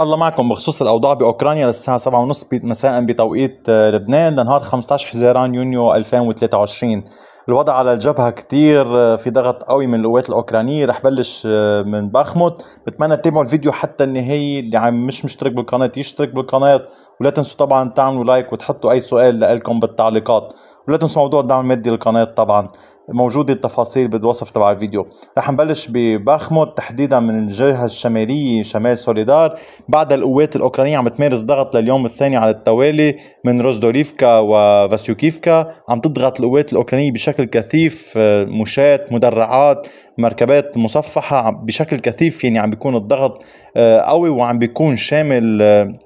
الله معكم بخصوص الاوضاع باوكرانيا للساعه 7:30 مساء بتوقيت آه، لبنان لنهار 15 حزيران يونيو 2023 الوضع على الجبهه كتير آه، في ضغط قوي من القوات الاوكرانيه رح بلش آه، من باخموت بتمنى تتابعوا الفيديو حتى النهايه اللي عم مش مشترك بالقناه يشترك بالقناه ولا تنسوا طبعا تعملوا لايك وتحطوا اي سؤال لكم بالتعليقات ولا تنسوا موضوع الدعم المادي للقناه طبعا موجودة التفاصيل بالوصف تبع الفيديو رح نبلش بباخموت تحديدا من الجهة الشمالية شمال سوليدار بعد القوات الأوكرانية عم تمارس ضغط لليوم الثاني على التوالي من روزدوليفكا وفاسيوكيفكا عم تضغط القوات الأوكرانية بشكل كثيف مشاة مدرعات مركبات مصفحة بشكل كثيف يعني عم بيكون الضغط آه، قوي وعم بيكون شامل آه،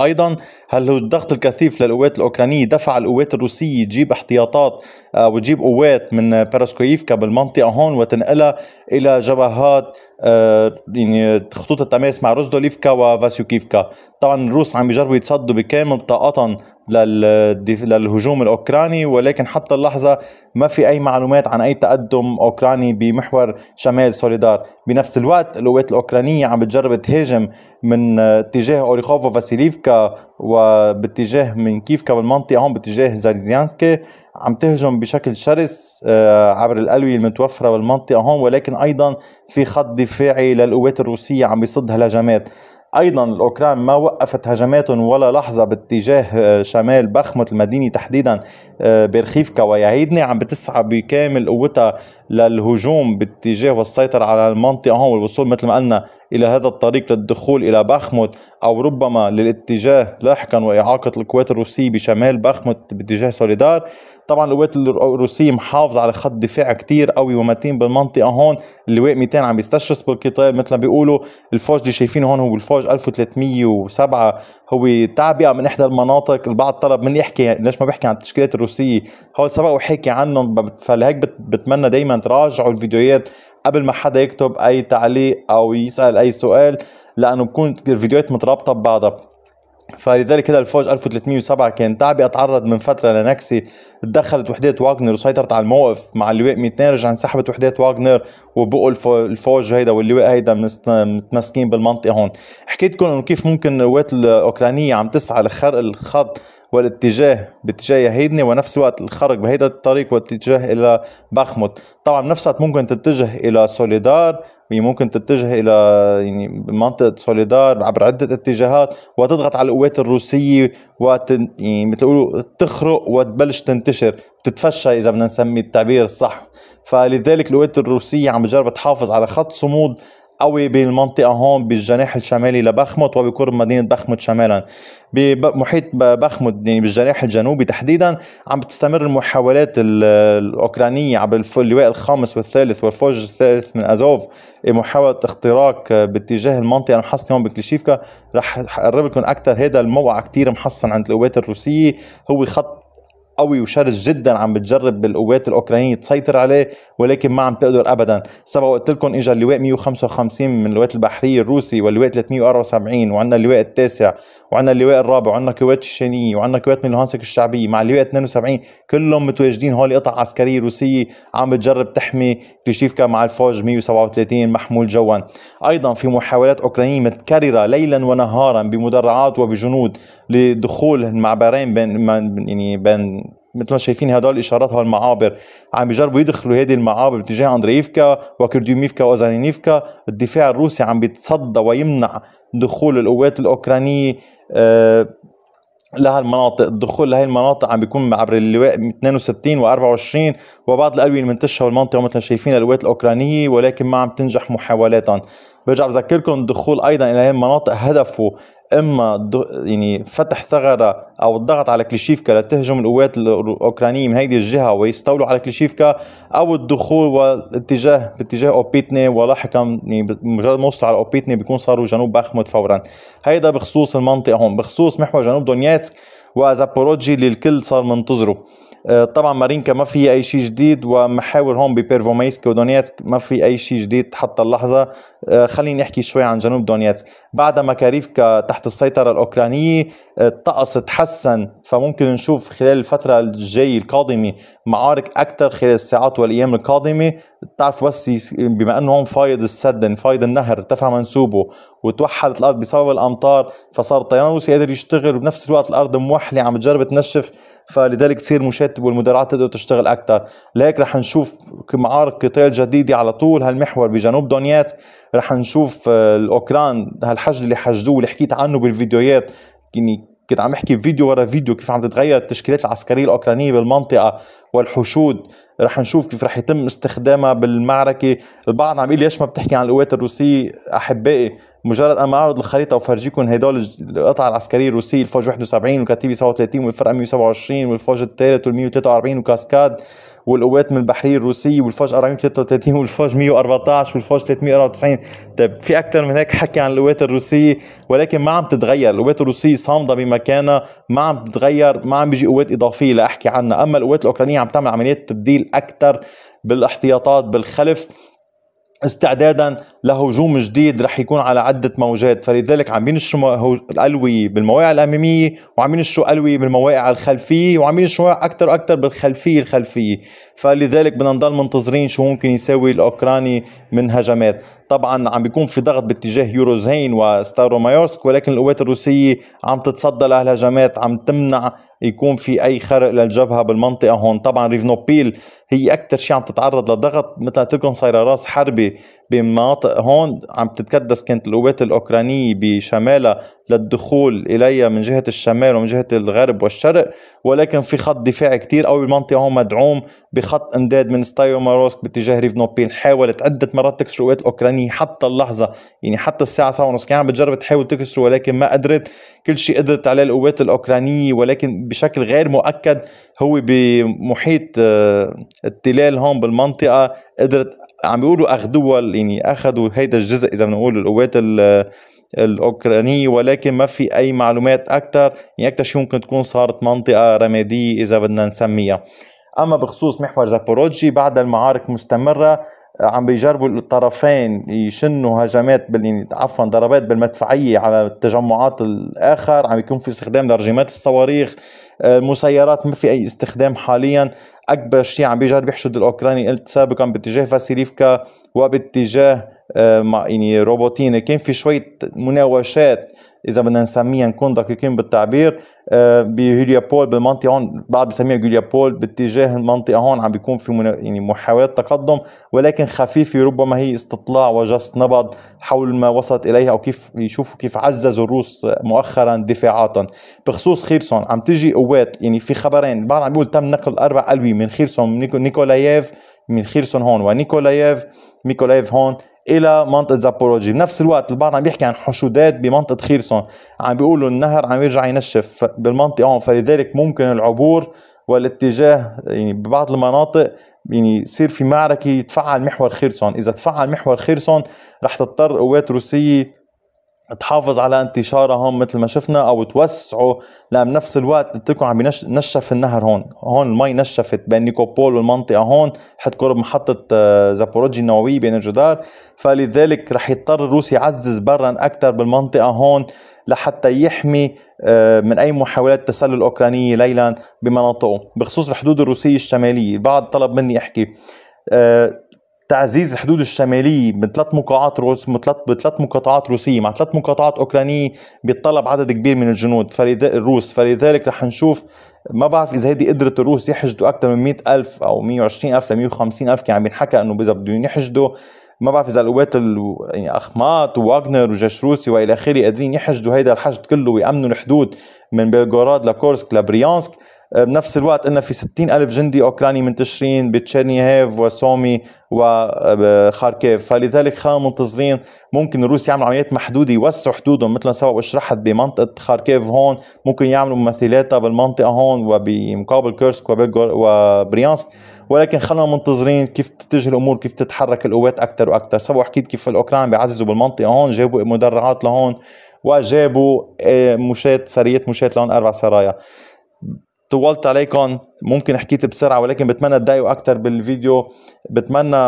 ايضا هل هو الضغط الكثيف للقوات الاوكرانيه دفع القوات الروسيه تجيب احتياطات آه، وتجيب قوات من باراسكويفكا بالمنطقه هون وتنقلها الى جبهات آه، يعني خطوط التماس مع روزدوليفكا وفاسيوكيفكا طبعا الروس عم يجربوا يتصدوا بكامل طاقتهم للهجوم الاوكراني ولكن حتى اللحظه ما في اي معلومات عن اي تقدم اوكراني بمحور شمال سوليدار بنفس الوقت القوات الاوكرانيه عم بتجرب تهاجم من آه، اتجاه اوريخوفو فاسيليفكا وباتجاه من كيفكا بالمنطقه هون باتجاه زاريزيانسكي عم تهجم بشكل شرس آه، عبر الألوية المتوفرة بالمنطقة هون ولكن أيضا في خط دفاعي للقوات الروسية عم بيصد هجمات أيضا الأوكران ما وقفت هجماتهم ولا لحظة باتجاه آه، شمال بخمت المدينة تحديدا آه، برخيفكا ويعيدني عم بتسعى بكامل قوتها للهجوم باتجاه والسيطرة على المنطقة هون والوصول مثل ما قلنا إلى هذا الطريق للدخول إلى بخمت أو ربما للاتجاه لاحقا وإعاقة القوات الروسية بشمال بخمت باتجاه سوليدار طبعا القوات الروسيه محافظه على خط دفاع كتير قوي ومتين بالمنطقه هون اللواء 200 عم بيستشرس بالقتال مثل ما بيقولوا الفوج اللي شايفينه هون هو الفوج 1307 هو تعبئه من احدى المناطق البعض طلب مني احكي ليش ما بحكي عن التشكيلات الروسيه هو سبق وحكي عنهم فلهيك بتمنى دائما تراجعوا الفيديوهات قبل ما حدا يكتب اي تعليق او يسال اي سؤال لانه بكون الفيديوهات مترابطه ببعضها فلذلك هذا الفوج 1307 كان تعبي اتعرض من فتره لنكسه تدخلت وحدات واغنر وسيطرت على الموقف مع اللواء 200 رجع انسحبت وحدات واغنر وبقوا الفوج هيدا واللواء هيدا متمسكين بالمنطقه هون حكيت لكم انه كيف ممكن القوات الاوكرانيه عم تسعى لخرق الخط والاتجاه باتجاه يهيدني ونفس الوقت الخرق بهيدا الطريق والاتجاه الى بخمت طبعا بنفس الوقت ممكن تتجه الى سوليدار هي ممكن تتجه الى يعني منطقه سوليدار عبر عده اتجاهات وتضغط على القوات الروسيه وت يعني مثل يقولوا تخرق وتبلش تنتشر وتتفشى اذا بدنا نسمي التعبير الصح فلذلك القوات الروسيه عم بتجرب تحافظ على خط صمود قوي بالمنطقة هون بالجناح الشمالي لبخمت وبقرب مدينة بخمت شمالا بمحيط بخمت يعني بالجناح الجنوبي تحديدا عم بتستمر المحاولات الأوكرانية عبر اللواء الخامس والثالث والفوج الثالث من أزوف محاولة اختراق باتجاه المنطقة المحصنة هون بكليشيفكا رح أقرب لكم أكثر هذا الموقع كثير محصن عند القوات الروسية هو خط قوي وشرس جدا عم بتجرب بالقوات الاوكرانيه تسيطر عليه ولكن ما عم تقدر ابدا سبق وقلت لكم اجى اللواء 155 من القوات البحريه الروسي واللواء 374 وعندنا اللواء التاسع وعندنا اللواء الرابع وعندنا قوات الشينيه وعندنا قوات من لوهانسك الشعبيه مع اللواء 72 كلهم متواجدين هول قطع عسكريه روسيه عم بتجرب تحمي كليشيفكا مع الفوج 137 محمول جوا ايضا في محاولات اوكرانيه متكرره ليلا ونهارا بمدرعات وبجنود لدخول المعبرين بين يعني بين مثل ما شايفين هدول الاشارات هول المعابر عم بيجربوا يدخلوا هذه المعابر باتجاه اندرييفكا وكرديوميفكا وازانينيفكا الدفاع الروسي عم بيتصدى ويمنع دخول القوات الاوكرانيه أه لها المناطق الدخول لهي المناطق عم بيكون عبر اللواء 62 و24 وبعض الألوية المنتشرة بالمنطقة مثل شايفين القوات الأوكرانية ولكن ما عم تنجح محاولاتهم برجع بذكركم الدخول ايضا الى هي المناطق هدفه اما يعني فتح ثغره او الضغط على كليشيفكا لتهجم القوات الاوكرانيه من هيدي الجهه ويستولوا على كليشيفكا او الدخول والاتجاه باتجاه اوبيتني ولاحقا يعني مجرد ما وصلوا على اوبيتني بيكون صاروا جنوب باخمود فورا هيدا بخصوص المنطقه هون بخصوص محور جنوب دونيتسك وزابوروجي اللي الكل صار منتظره آه، طبعا مارينكا ما في اي شيء جديد ومحاور هون ببيرفومايسك ودونيتسك ما في اي شيء جديد حتى اللحظه آه، خليني احكي شوي عن جنوب دونيتسك بعد ما كاريفكا تحت السيطره الاوكرانيه الطقس آه، تحسن فممكن نشوف خلال الفتره الجايه القادمه معارك اكثر خلال الساعات والايام القادمه تعرف بس بما انه هون فايض السد فايد النهر ارتفع منسوبه وتوحدت الارض بسبب الامطار فصار الطيران الروسي قادر يشتغل وبنفس الوقت الارض موحله عم تجرب تنشف فلذلك تصير مشاتب والمدرعات تقدر تشتغل اكثر لهيك رح نشوف معارك قتال جديده على طول هالمحور بجنوب دونياتس، رح نشوف آه، الاوكران هالحجر اللي حجدوه اللي حكيت عنه بالفيديوهات يعني كنت عم احكي فيديو ورا فيديو كيف عم تتغير التشكيلات العسكريه الاوكرانيه بالمنطقه والحشود رح نشوف كيف رح يتم استخدامها بالمعركه البعض عم يقول ليش ما بتحكي عن القوات الروسيه احبائي مجرد ما اعرض الخريطه وفرجيكم هدول القطع العسكريه الروسيه الفوج 71 وكتيبه 37 والفرقه 127 والفوج الثالث وال 143 وكاسكاد والقوات من البحريه الروسيه والفوج 433 والفوج 114 والفوج 394 طيب في اكثر من هيك حكي عن القوات الروسيه ولكن ما عم تتغير القوات الروسيه صامده بمكانها ما عم تتغير ما عم بيجي قوات اضافيه لاحكي عنها اما القوات الاوكرانيه عم تعمل عمليات تبديل اكثر بالاحتياطات بالخلف استعدادا لهجوم جديد رح يكون على عدة موجات فلذلك عم ينشروا الألوية بالمواقع الأمامية وعم ينشروا ألوية بالمواقع الخلفية وعم ينشروا أكثر وأكثر بالخلفية الخلفية فلذلك بدنا نضل منتظرين شو ممكن يساوي الأوكراني من هجمات طبعا عم بيكون في ضغط باتجاه يوروزين وستارو مايورسك ولكن القوات الروسية عم تتصدى لهالهجمات عم تمنع يكون في اي خرق للجبهه بالمنطقه هون طبعا ريفنوبيل هي اكثر شيء عم تتعرض لضغط مثل تكون صايره راس حربي بمناطق هون عم تتكدس كانت القوات الاوكرانيه بشمالها للدخول إلي من جهة الشمال ومن جهة الغرب والشرق ولكن في خط دفاعي كتير قوي المنطقة هون مدعوم بخط إمداد من ماروسك باتجاه ريفنوبين حاولت عدة مرات تكسر القوات الأوكرانية حتى اللحظة يعني حتى الساعة 7:30 ونص كان عم بتجرب تحاول تكسره ولكن ما قدرت كل شيء قدرت عليه القوات الأوكرانية ولكن بشكل غير مؤكد هو بمحيط آه، التلال هون بالمنطقة قدرت عم بيقولوا أخذوها يعني أخذوا هيدا الجزء إذا بنقول القوات الاوكرانيه ولكن ما في اي معلومات اكثر يعني اكثر شيء ممكن تكون صارت منطقه رماديه اذا بدنا نسميها اما بخصوص محور زابوروجي بعد المعارك مستمره آه، عم بيجربوا الطرفين يشنوا هجمات بال يعني عفوا ضربات بالمدفعيه على التجمعات الاخر عم يكون في استخدام لرجيمات الصواريخ آه، المسيرات ما في اي استخدام حاليا اكبر شيء عم بيجرب يحشد الاوكراني قلت سابقا باتجاه فاسيليفكا وباتجاه مع يعني روبوتين كان في شويه مناوشات اذا بدنا نسميها نكون دقيقين بالتعبير بهوليا بول بالمنطقه هون بعض بسميها جوليا بول باتجاه المنطقه هون عم بيكون في منا... يعني محاولات تقدم ولكن خفيفه ربما هي استطلاع وجس نبض حول ما وصلت اليها او كيف يشوفوا كيف عززوا الروس مؤخرا دفاعاتا بخصوص خيرسون عم تجي قوات يعني في خبرين البعض عم بيقول تم نقل اربع قلبي من خيرسون من نيكولايف من خيرسون هون ونيكولايف ميكولايف هون الى منطقه زابوروجي بنفس الوقت البعض عم بيحكي عن حشودات بمنطقه خيرسون عم بيقولوا النهر عم يرجع ينشف بالمنطقه هون فلذلك ممكن العبور والاتجاه يعني ببعض المناطق يعني يصير في معركه يتفعل محور خيرسون اذا تفعل محور خيرسون رح تضطر قوات روسيه تحافظ على انتشارهم مثل ما شفنا او توسعوا لان بنفس الوقت بتكون عم ينشف النهر هون هون المي نشفت بين نيكوبول والمنطقه هون حد قرب محطه آه، زابوروجي النوويه بين الجدار فلذلك رح يضطر روسيا يعزز برا اكثر بالمنطقه هون لحتى يحمي آه، من اي محاولات تسلل اوكرانيه ليلا بمناطقه بخصوص الحدود الروسيه الشماليه بعد طلب مني احكي آه، تعزيز الحدود الشمالية من ثلاث مقاطعات روس بثلاث مقاطعات روسية مع ثلاث مقاطعات أوكرانية بيتطلب عدد كبير من الجنود فلذلك الروس فلذلك رح نشوف ما بعرف إذا هيدي قدرة الروس يحشدوا أكثر من 100 ألف أو 120 ألف ل 150 ألف كان عم ينحكى إنه إذا بدهم يحشدوا ما بعرف اذا القوات يعني أخماط وواغنر وجيش روسي والى اخره قادرين يحشدوا هيدا الحشد كله ويامنوا الحدود من بلغوراد لكورسك لبريانسك بنفس الوقت قلنا في 60 ألف جندي أوكراني منتشرين بتشيرنيهيف وسومي وخاركيف فلذلك خلينا منتظرين ممكن الروس يعملوا عمليات محدودة يوسعوا حدودهم مثل سبق وشرحت بمنطقة خاركيف هون ممكن يعملوا ممثلاتها بالمنطقة هون وبمقابل كيرسك وبريانسك ولكن خلينا منتظرين كيف تتجه الامور كيف تتحرك القوات اكثر واكثر سبق حكيت كيف الاوكران بيعززوا بالمنطقه هون جابوا مدرعات لهون وجابوا آه، مشاة سريه مشاة لهم اربع سرايا طولت عليكم ممكن حكيت بسرعه ولكن بتمنى تضايقوا اكثر بالفيديو بتمنى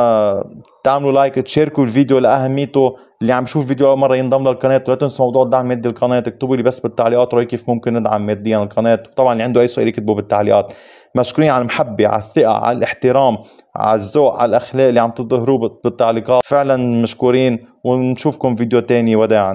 تعملوا لايك تشاركوا الفيديو لاهميته اللي عم يشوف فيديو اول مره ينضم للقناه ولا تنسوا موضوع الدعم المادي للقناه اكتبوا لي بس بالتعليقات رايي كيف ممكن ندعم ماديا القناه وطبعا اللي عنده اي سؤال يكتبه بالتعليقات مشكورين على المحبه على الثقه على الاحترام على الذوق على الاخلاق اللي عم تظهروه بالتعليقات فعلا مشكورين ونشوفكم فيديو تاني وداعا